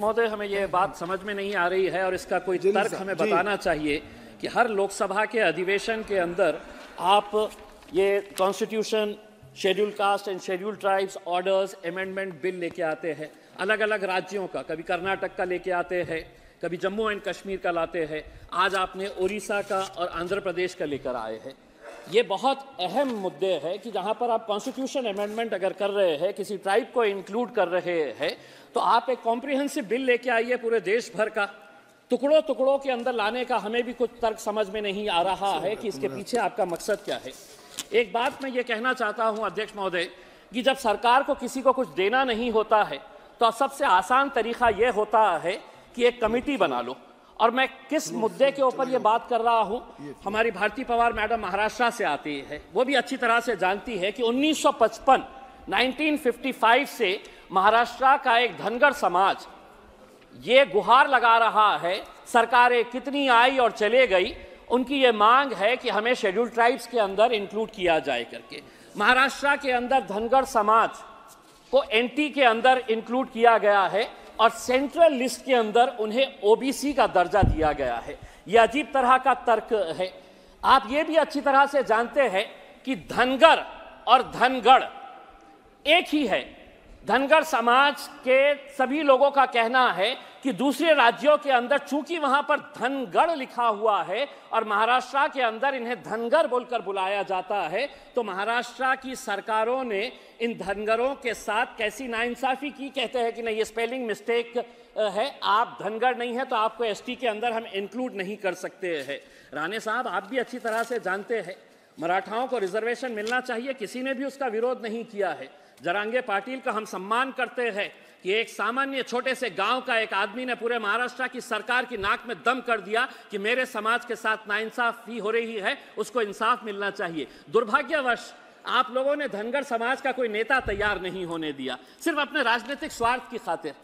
महोदय हमें ये बात समझ में नहीं आ रही है और इसका कोई तर्क हमें बताना चाहिए कि हर लोकसभा के अधिवेशन के अंदर आप ये constitution schedule caste and schedule tribes orders amendment bill लेके आते हैं अलग अलग राज्यों का कभी कर्नाटक का लेके आते हैं कभी जम्मू एंड कश्मीर का लाते हैं आज आपने उड़ीसा का और आंध्र प्रदेश का लेकर आए हैं ये बहुत अहम मुद्दे है कि जहाँ पर आप कॉन्स्टिट्यूशन अमेंडमेंट अगर कर रहे हैं किसी ट्राइब को इंक्लूड कर रहे हैं तो आप एक कॉम्प्रिहेंसिव बिल लेके आइए पूरे देश भर का टुकड़ों टुकड़ों के अंदर लाने का हमें भी कुछ तर्क समझ में नहीं आ रहा है कि इसके पीछे आपका मकसद क्या है एक बात मैं ये कहना चाहता हूँ अध्यक्ष महोदय कि जब सरकार को किसी को कुछ देना नहीं होता है तो सबसे आसान तरीका ये होता है कि एक कमेटी बना लो और मैं किस मुद्दे के ऊपर ये बात कर रहा हूँ हमारी भारती पवार मैडम महाराष्ट्र से आती है वो भी अच्छी तरह से जानती है कि 1955 1955 से महाराष्ट्र का एक धनगर समाज ये गुहार लगा रहा है सरकारें कितनी आई और चले गई उनकी ये मांग है कि हमें शेड्यूल ट्राइब्स के अंदर इंक्लूड किया जाए करके महाराष्ट्र के अंदर धनगर समाज को एंटी के अंदर इंक्लूड किया गया है और सेंट्रल लिस्ट के अंदर उन्हें ओबीसी का दर्जा दिया गया है यह अजीब तरह का तर्क है आप ये भी अच्छी तरह से जानते हैं कि धनगर और धनगढ़ एक ही है धनगर समाज के सभी लोगों का कहना है कि दूसरे राज्यों के अंदर चूंकि वहां पर धनगढ़ लिखा हुआ है और महाराष्ट्र के अंदर इन्हें धनगर बोलकर बुलाया जाता है तो महाराष्ट्र की सरकारों ने इन धनगरों के साथ कैसी नाइंसाफी की कहते हैं कि नहीं ये स्पेलिंग मिस्टेक है आप धनगढ़ नहीं है तो आपको एसटी के अंदर हम इंक्लूड नहीं कर सकते हैं राणे साहब आप भी अच्छी तरह से जानते हैं मराठाओं को रिजर्वेशन मिलना चाहिए किसी ने भी उसका विरोध नहीं किया है जरांगे पाटिल का हम सम्मान करते हैं कि एक सामान्य छोटे से गांव का एक आदमी ने पूरे महाराष्ट्र की सरकार की नाक में दम कर दिया कि मेरे समाज के साथ भी हो रही है उसको इंसाफ मिलना चाहिए दुर्भाग्यवश आप लोगों ने धनगर समाज का कोई नेता तैयार नहीं होने दिया सिर्फ अपने राजनीतिक स्वार्थ की खातिर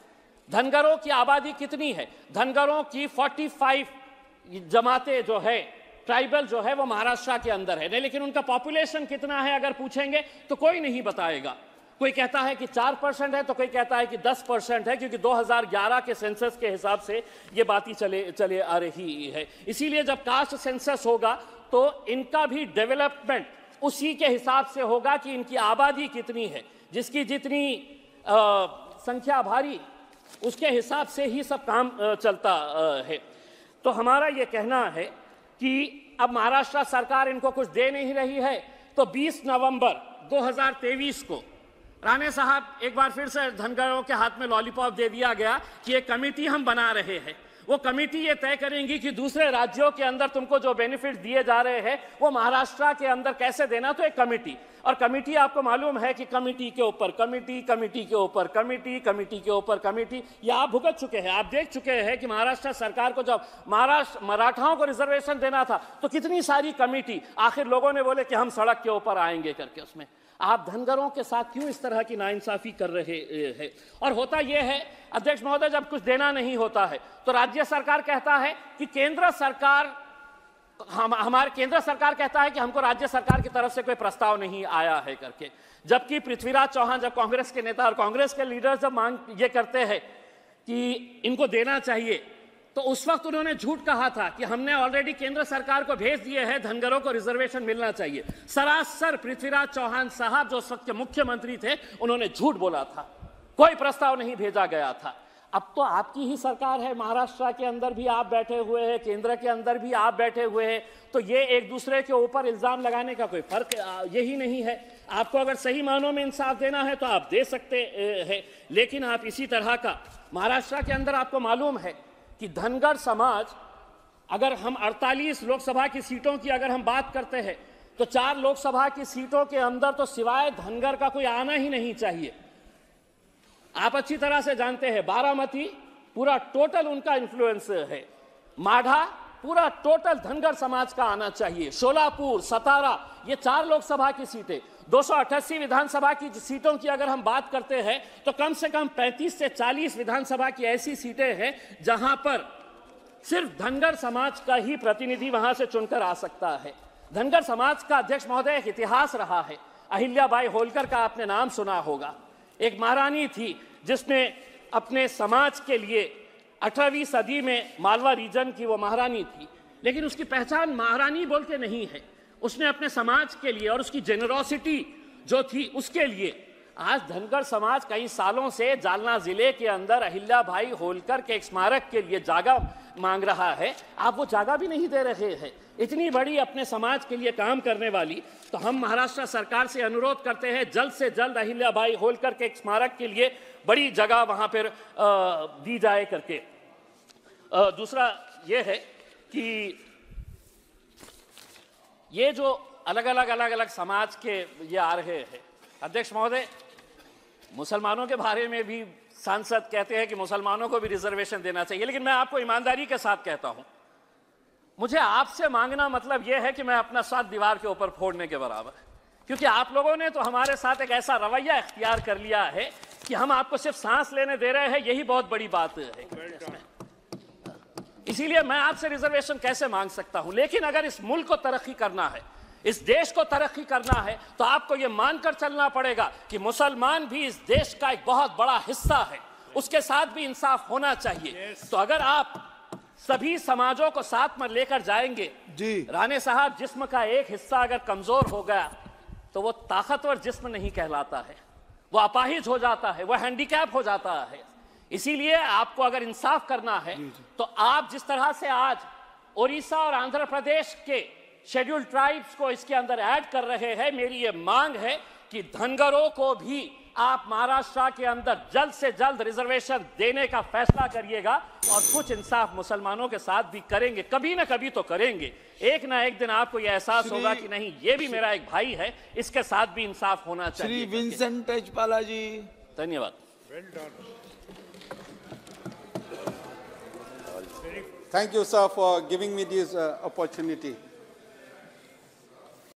धनगरों की आबादी कितनी है धनगरों की 45 जमाते जो है ट्राइबल जो है वो महाराष्ट्र के अंदर है नहीं लेकिन उनका पॉपुलेशन कितना है अगर पूछेंगे तो कोई नहीं बताएगा कोई कहता है कि चार परसेंट है तो कोई कहता है कि दस परसेंट है क्योंकि 2011 के सेंसस के हिसाब से ये बातें चले चले आ रही है इसीलिए जब कास्ट सेंसस होगा तो इनका भी डेवलपमेंट उसी के हिसाब से होगा कि इनकी आबादी कितनी है जिसकी जितनी आ, संख्या भारी उसके हिसाब से ही सब काम चलता है तो हमारा ये कहना है कि अब महाराष्ट्र सरकार इनको कुछ दे नहीं रही है तो 20 नवंबर 2023 को राणे साहब एक बार फिर से धनगरों के हाथ में लॉलीपॉप दे दिया गया कि एक कमेटी हम बना रहे हैं वो कमेटी ये तय करेंगी कि दूसरे राज्यों के अंदर तुमको जो बेनिफिट दिए जा रहे हैं वो महाराष्ट्र के अंदर कैसे देना तो एक कमेटी और कमेटी आपको मालूम है कि कमेटी के ऊपर कमेटी कमेटी के ऊपर कमेटी कमेटी के ऊपर कमेटी ये आप भुगत चुके हैं आप देख चुके हैं कि महाराष्ट्र सरकार को जब महाराष्ट्र मराठाओं को रिजर्वेशन देना था तो कितनी सारी कमेटी आखिर लोगों ने बोले कि हम सड़क के ऊपर आएंगे करके उसमें आप धनगरों के साथ क्यों इस तरह की नाइंसाफी कर रहे हैं और होता यह है अध्यक्ष महोदय जब कुछ देना नहीं होता है तो राज्य सरकार कहता है कि केंद्र सरकार हम हमारे केंद्र सरकार कहता है कि हमको राज्य सरकार की तरफ से कोई प्रस्ताव नहीं आया है करके जबकि पृथ्वीराज चौहान जब कांग्रेस के नेता और कांग्रेस के लीडर जब मांग ये करते हैं कि इनको देना चाहिए तो उस वक्त उन्होंने झूठ कहा था कि हमने ऑलरेडी केंद्र सरकार को भेज दिए हैं धनगरों को रिजर्वेशन मिलना चाहिए सरासर पृथ्वीराज चौहान साहब जो उस वक्त के मुख्यमंत्री थे उन्होंने झूठ बोला था कोई प्रस्ताव नहीं भेजा गया था अब तो आपकी ही सरकार है महाराष्ट्र के अंदर भी आप बैठे हुए हैं केंद्र के अंदर भी आप बैठे हुए हैं तो ये एक दूसरे के ऊपर इल्ज़ाम लगाने का कोई फर्क यही नहीं है आपको अगर सही मानों में इंसाफ देना है तो आप दे सकते हैं लेकिन आप इसी तरह का महाराष्ट्र के अंदर आपको मालूम है कि धनगढ़ समाज अगर हम 48 लोकसभा की सीटों की अगर हम बात करते हैं तो चार लोकसभा की सीटों के अंदर तो सिवाय धनगढ़ का कोई आना ही नहीं चाहिए आप अच्छी तरह से जानते हैं बारामती पूरा टोटल उनका इन्फ्लुएंस है माढ़ा पूरा टोटल धनगर समाज का आना चाहिए सोलापुर सतारा ये चार लोकसभा की सीटें दो विधानसभा की सीटों की अगर हम बात करते हैं तो कम से कम 35 से 40 विधानसभा की ऐसी सीटें हैं जहां पर सिर्फ धनगर समाज का ही प्रतिनिधि वहां से चुनकर आ सकता है धनगर समाज का अध्यक्ष महोदय एक इतिहास रहा है अहिल्याबाई होलकर का आपने नाम सुना होगा एक महारानी थी जिसने अपने समाज के लिए अठारहवीं सदी में मालवा रीजन की वो महारानी थी लेकिन उसकी पहचान महारानी बोल के नहीं है उसने अपने समाज के लिए और उसकी जेनरोसिटी जो थी उसके लिए आज धनगढ़ समाज कई सालों से जालना जिले के अंदर अहिल्या भाई होलकर के एक स्मारक के लिए जागा मांग रहा है आप वो जागा भी नहीं दे रहे हैं इतनी बड़ी अपने समाज के लिए काम करने वाली तो हम महाराष्ट्र सरकार से अनुरोध करते हैं जल्द से जल्द अहिल्या भाई होलकर के एक स्मारक के लिए बड़ी जगह वहाँ पर दी जाए करके आ, दूसरा ये है कि ये जो अलग अलग अलग अलग समाज के ये आ रहे हैं अध्यक्ष महोदय मुसलमानों के बारे में भी सांसद कहते हैं कि मुसलमानों को भी रिजर्वेशन देना चाहिए लेकिन मैं आपको ईमानदारी के साथ कहता हूं मुझे आपसे मांगना मतलब यह है कि मैं अपना साथ दीवार के ऊपर फोड़ने के बराबर क्योंकि आप लोगों ने तो हमारे साथ एक ऐसा रवैया इख्तियार कर लिया है कि हम आपको सिर्फ सांस लेने दे रहे हैं यही बहुत बड़ी बात है इसीलिए मैं आपसे रिजर्वेशन कैसे मांग सकता हूं लेकिन अगर इस मुल्क को तरक्की करना है इस देश को तरक्की करना है तो आपको ये मानकर चलना पड़ेगा कि मुसलमान भी इस देश का एक बहुत बड़ा हिस्सा है उसके साथ भी इंसाफ होना चाहिए तो अगर आप सभी समाजों को साथ में लेकर जाएंगे जी राणे साहब जिस्म का एक हिस्सा अगर कमजोर हो गया तो वो ताकतवर जिस्म नहीं कहलाता है वो अपाहिज हो जाता है वह हैंडीकैप हो जाता है इसीलिए आपको अगर इंसाफ करना है तो आप जिस तरह से आज उड़ीसा और आंध्र प्रदेश के शेड्यूल ट्राइब्स को इसके अंदर ऐड कर रहे हैं मेरी ये मांग है कि धनगरों को भी आप महाराष्ट्र के अंदर जल्द से जल्द रिजर्वेशन देने का फैसला करिएगा और कुछ इंसाफ मुसलमानों के साथ भी करेंगे कभी ना कभी तो करेंगे एक ना एक दिन आपको यह एहसास होगा कि नहीं ये भी मेरा एक भाई है इसके साथ भी इंसाफ होना चाहिए विंसेंट जी धन्यवाद thank you sir for giving me this opportunity